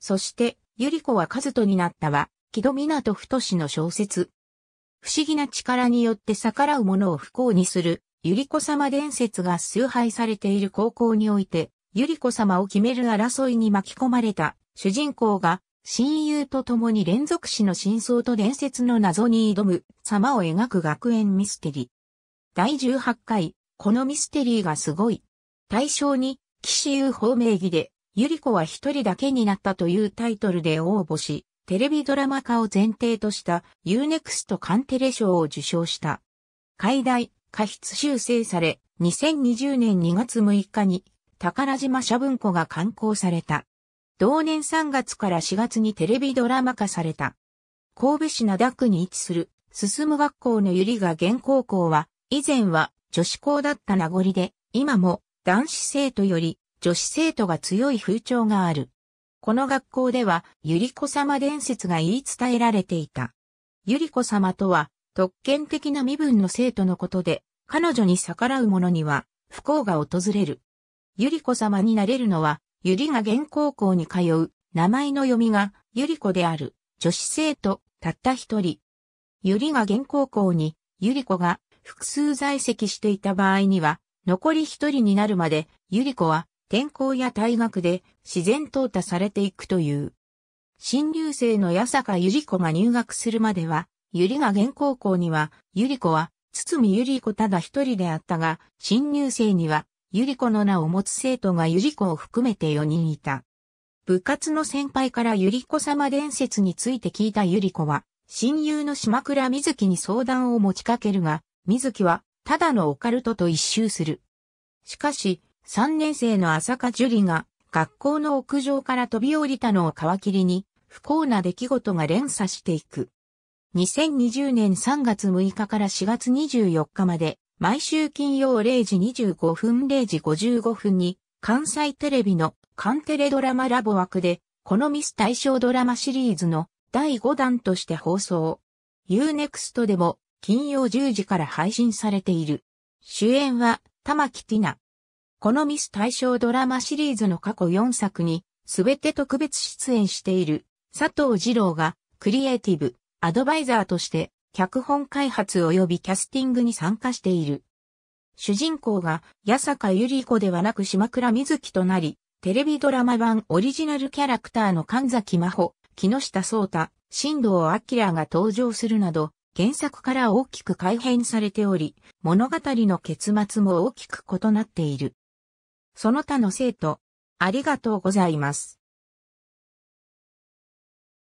そして、ゆり子は和人になったは、木戸港太の小説。不思議な力によって逆らう者を不幸にする、ゆり子様伝説が崇拝されている高校において、ゆり子様を決める争いに巻き込まれた主人公が、親友と共に連続死の真相と伝説の謎に挑む様を描く学園ミステリー。第18回、このミステリーがすごい。対象に、岸優方名義で、ゆり子は一人だけになったというタイトルで応募し、テレビドラマ化を前提とした UNEXT カンテレ賞を受賞した。解題、過失修正され、2020年2月6日に宝島社文庫が刊行された。同年3月から4月にテレビドラマ化された。神戸市灘区に位置する、進む学校のゆりが現高校は、以前は女子校だった名残で、今も男子生徒より女子生徒が強い風潮がある。この学校では、ゆり子様伝説が言い伝えられていた。ゆり子様とは、特権的な身分の生徒のことで、彼女に逆らう者には、不幸が訪れる。ゆり子様になれるのは、ゆりが現高校に通う、名前の読みが、ゆり子である、女子生徒、たった一人。ゆりが現高校に、ゆり子が、複数在籍していた場合には、残り一人になるまで、ゆり子は、天候や退学で自然淘汰されていくという。新入生の八坂ゆり子が入学するまでは、ゆりが現高校には、ゆり子は、堤ゆり子ただ一人であったが、新入生には、ゆり子の名を持つ生徒がゆり子を含めて4人いた。部活の先輩からゆり子様伝説について聞いたゆり子は、親友の島倉瑞希に相談を持ちかけるが、瑞希は、ただのオカルトと一周する。しかし、3年生の浅香樹里が学校の屋上から飛び降りたのを皮切りに不幸な出来事が連鎖していく。2020年3月6日から4月24日まで毎週金曜0時25分0時55分に関西テレビのカンテレドラマラボ枠でこのミス対象ドラマシリーズの第5弾として放送。Unext でも金曜10時から配信されている。主演は玉木ティナ。このミス対象ドラマシリーズの過去4作に、すべて特別出演している、佐藤二郎が、クリエイティブ、アドバイザーとして、脚本開発及びキャスティングに参加している。主人公が、八坂ゆり子ではなく島倉瑞希となり、テレビドラマ版オリジナルキャラクターの神崎真帆、木下聡太、新藤明が登場するなど、原作から大きく改変されており、物語の結末も大きく異なっている。その他の生徒、ありがとうございます。